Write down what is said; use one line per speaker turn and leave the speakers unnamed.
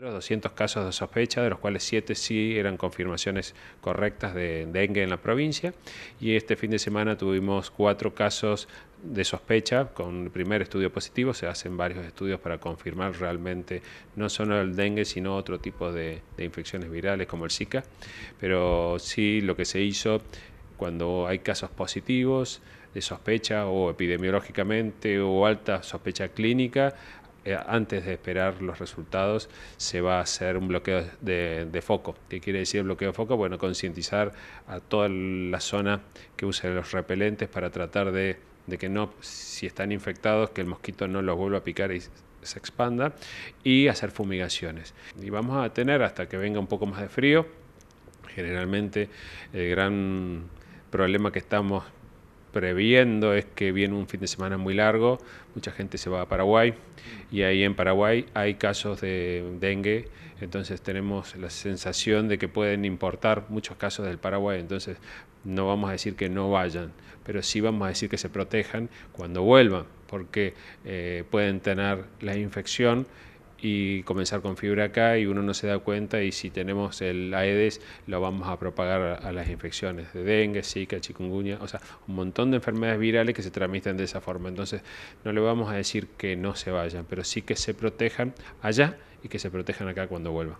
200 casos de sospecha, de los cuales 7 sí eran confirmaciones correctas de dengue en la provincia. Y este fin de semana tuvimos 4 casos de sospecha con el primer estudio positivo. Se hacen varios estudios para confirmar realmente no solo el dengue, sino otro tipo de, de infecciones virales como el Zika. Pero sí lo que se hizo cuando hay casos positivos de sospecha o epidemiológicamente o alta sospecha clínica, eh, antes de esperar los resultados, se va a hacer un bloqueo de, foco. ¿Qué quiere decir bloqueo de foco? Bueno, concientizar a toda la zona que use los repelentes para tratar de, de, que no, si están infectados, que el mosquito no los vuelva a picar y se expanda, y hacer fumigaciones. Y vamos a tener hasta que venga un poco más de frío. Generalmente el gran problema que estamos previendo es que viene un fin de semana muy largo, mucha gente se va a Paraguay y ahí en Paraguay hay casos de dengue, entonces tenemos la sensación de que pueden importar muchos casos del Paraguay, entonces no vamos a decir que no vayan, pero sí vamos a decir que se protejan cuando vuelvan, porque eh, pueden tener la infección y comenzar con fiebre acá y uno no se da cuenta y si tenemos el Aedes lo vamos a propagar a las infecciones de dengue, zika, chikungunya, o sea, un montón de enfermedades virales que se transmiten de esa forma. Entonces, no le vamos a decir que no se vayan, pero sí que se protejan allá y que se protejan acá cuando vuelvan.